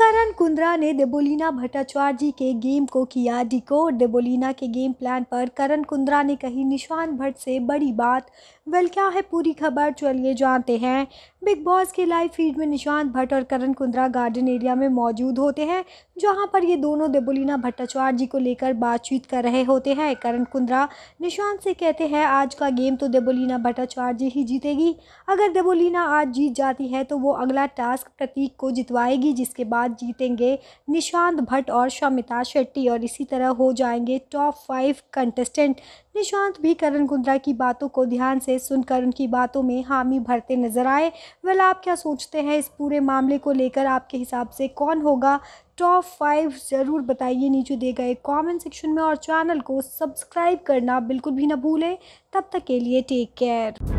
करण कुंद्रा ने डेबोलिना भट्टाचार्य जी के गेम को किया डिकोर देबोलिना के गेम प्लान पर करण कुंद्रा ने कही निशान भट्ट से बड़ी बात वेल क्या है पूरी खबर चलिए जानते हैं बिग बॉस के लाइव फीड में निशांत भट्ट और करण कुंद्रा गार्डन एरिया में मौजूद होते हैं जहां पर ये दोनों देबुलीना भट्टाचार्य जी को लेकर बातचीत कर रहे होते हैं करण कुंद्रा निशांत से कहते हैं आज का गेम तो देबुलीना भट्टाचार्य जी ही जीतेगी अगर देबुलीना आज जीत जाती है तो वो अगला टास्क प्रतीक को जितवाएगी जिसके बाद जीतेंगे निशांत भट्ट और शमिता शेट्टी और इसी तरह हो जाएंगे टॉप फाइव कंटेस्टेंट निशांत भी करण कुंद्रा की बातों को ध्यान से सुनकर उनकी बातों में हामी भरते नजर आए वेल आप क्या सोचते हैं इस पूरे मामले को लेकर आपके हिसाब से कौन होगा टॉप फाइव ज़रूर बताइए नीचे दिए गए कमेंट सेक्शन में और चैनल को सब्सक्राइब करना बिल्कुल भी ना भूलें तब तक के लिए टेक केयर